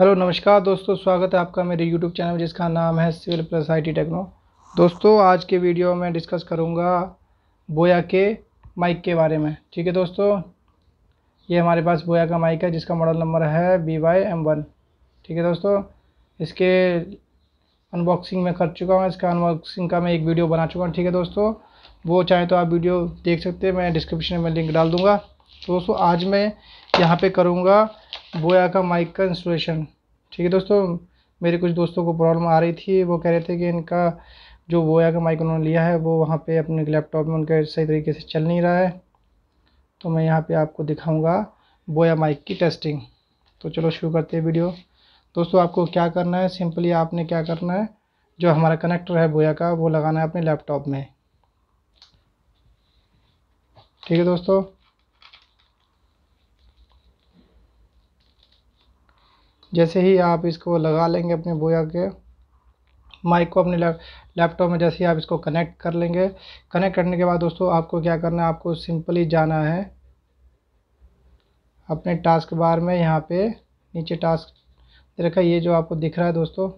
hello नमस्कार दोस्तों स्वागत है आपका मेरे यूट्यूब चैनल जिसका नाम है civil plus I T techno दोस्तों आज के वीडियो में डिस्कस करूँगा बोया के माइक के बारे में ठीक है दोस्तों ये हमारे पास बोया का माइक है जिसका मॉडल नंबर है बी वाई एम वन ठीक है दोस्तों इसके अनबॉक्सिंग में कर चुका हूँ इसका अनबॉक्सिंग का मैं एक वीडियो बना चुका हूँ ठीक है दोस्तों वो चाहे तो आप वीडियो देख सकते हैं मैं डिस्क्रिप्शन में लिंक डाल दूँगा तो दोस्तों आज मैं यहाँ पे करूँगा बोया का माइक का इंस्टॉलेशन ठीक है दोस्तों मेरे कुछ दोस्तों को प्रॉब्लम आ रही थी वो कह रहे थे कि इनका जो बोया का माइक उन्होंने लिया है वो वहाँ पे अपने लैपटॉप में उनका सही तरीके से चल नहीं रहा है तो मैं यहाँ पे आपको दिखाऊँगा बोया माइक की टेस्टिंग तो चलो शुरू करते हैं वीडियो दोस्तों आपको क्या करना है सिंपली आपने क्या करना है जो हमारा कनेक्टर है बोया का वो लगाना है अपने लैपटॉप में ठीक है दोस्तों जैसे ही आप इसको लगा लेंगे अपने बोया के माइक को अपने लैपटॉप में जैसे ही आप इसको कनेक्ट कर लेंगे कनेक्ट करने के बाद दोस्तों आपको क्या करना है आपको सिंपली जाना है अपने टास्क बार में यहाँ पे नीचे टास्क रखा ये जो आपको दिख रहा है दोस्तों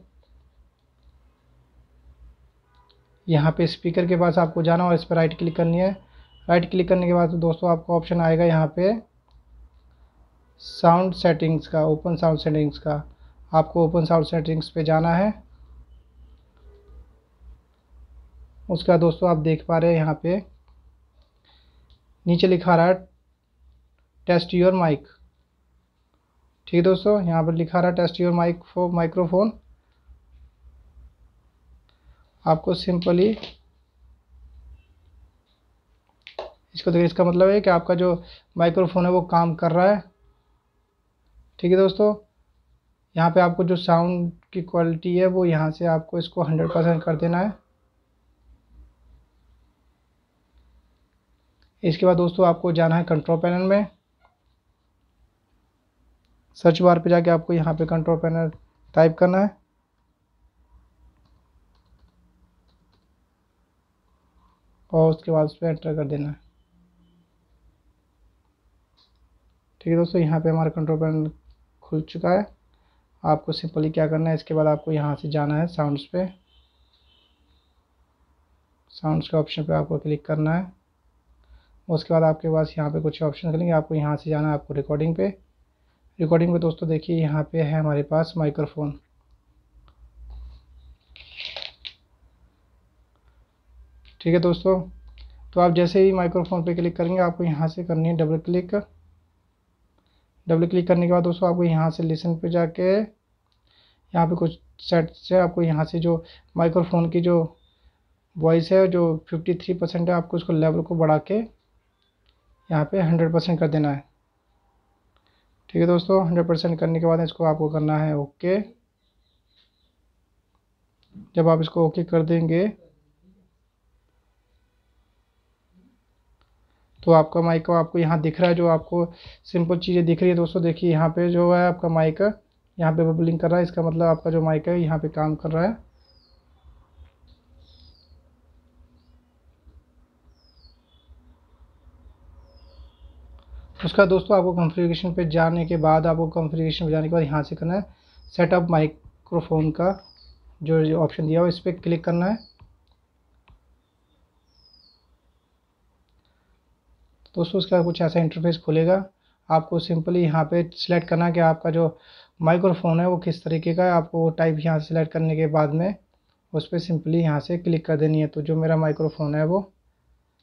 यहाँ पे स्पीकर के पास आपको जाना और इस पर राइट क्लिक करनी है राइट क्लिक करने के बाद दोस्तों आपको ऑप्शन आएगा यहाँ पर साउंड सेटिंग्स का ओपन साउंड सेटिंग्स का आपको ओपन साउंड सेटिंग्स पे जाना है उसका दोस्तों आप देख पा रहे हैं यहाँ पे नीचे लिखा रहा है टेस्ट योर माइक ठीक है दोस्तों यहाँ पर लिखा रहा है test your mic for microphone आपको सिंपली इसको देखिए इसका मतलब है कि आपका जो माइक्रोफोन है वो काम कर रहा है ठीक है दोस्तों यहाँ पे आपको जो साउंड की क्वालिटी है वो यहाँ से आपको इसको हंड्रेड परसेंट कर देना है इसके बाद दोस्तों आपको जाना है कंट्रोल पैनल में सर्च बार पे जाके आपको यहाँ पे कंट्रोल पैनल टाइप करना है और उसके बाद उस पर एंटर कर देना है ठीक है दोस्तों यहाँ पे हमारा कंट्रोल पैनल खुल चुका है आपको सिंपली क्या करना है इसके बाद आपको यहाँ से जाना है साउंड्स पे साउंड्स के ऑप्शन पे आपको क्लिक करना है उसके बाद आपके पास यहाँ पे कुछ ऑप्शन करेंगे आपको यहाँ से जाना है आपको रिकॉर्डिंग पे रिकॉर्डिंग पे दोस्तों देखिए यहाँ पे है हमारे पास माइक्रोफोन ठीक है दोस्तों तो आप जैसे ही माइक्रोफोन पे क्लिक करेंगे आपको यहाँ से करनी है डबल क्लिक डबल क्लिक करने के बाद दोस्तों आपको यहाँ से लिसन पे जाके यहाँ पे कुछ सेट से आपको यहाँ से जो माइक्रोफोन की जो वॉइस है जो फिफ्टी थ्री परसेंट है आपको उसको लेवल को बढ़ा के यहाँ पे हंड्रेड परसेंट कर देना है ठीक है दोस्तों हंड्रेड परसेंट करने के बाद इसको आपको करना है ओके जब आप इसको ओके कर देंगे तो आपका माइक आपको यहाँ दिख रहा है जो आपको सिंपल चीज़ें दिख रही है दोस्तों देखिए यहाँ पे जो है आपका माइक यहाँ पे बबलिंग कर रहा है इसका मतलब आपका जो माइक है यहाँ पे काम कर रहा है उसका दोस्तों आपको कॉन्फ़िगरेशन पे जाने के बाद आपको कॉन्फ़िगरेशन पे जाने के बाद यहाँ से करना है सेटअप माइक्रोफोन का जो ऑप्शन दिया हुआ इस पर क्लिक करना है दोस्तों उसका कुछ ऐसा इंटरफेस खुलेगा आपको सिंपली यहाँ पे सिलेक्ट करना कि आपका जो माइक्रोफोन है वो किस तरीके का है आपको टाइप यहाँ सेलेक्ट करने के बाद में उस पर सिंपली यहाँ से क्लिक कर देनी है तो जो मेरा माइक्रोफोन है वो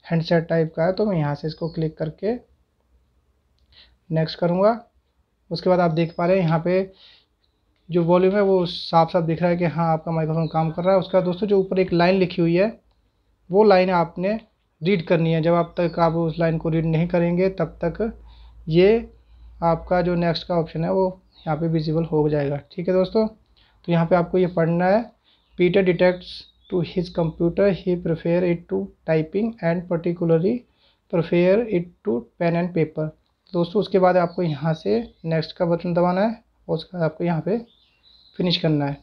हैंडसेट टाइप का है तो मैं यहाँ से इसको क्लिक करके नेक्स्ट करूँगा उसके बाद आप देख पा रहे हैं यहाँ पे जो वॉल्यूम है वो साफ साफ दिख रहा है कि हाँ आपका माइक्रोफोन काम कर रहा है उसका दोस्तों जो ऊपर एक लाइन लिखी हुई है वो लाइन आपने रीड करनी है जब आप तक आप उस लाइन को रीड नहीं करेंगे तब तक ये आपका जो नेक्स्ट का ऑप्शन है वो यहाँ पे विजिबल हो जाएगा ठीक है दोस्तों तो यहाँ पे आपको ये पढ़ना है Peter detects to his computer he prefer it to typing and particularly prefer it to pen and paper दोस्तों उसके बाद आपको यहाँ से नेक्स्ट का बटन दबाना है और उसके बाद आपको यहाँ पे फिनिश करना है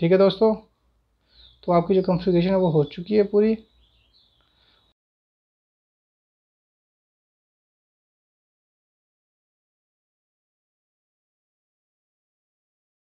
ठीक है दोस्तों तो आपकी जो कॉन्फ़िगरेशन है वो हो चुकी है पूरी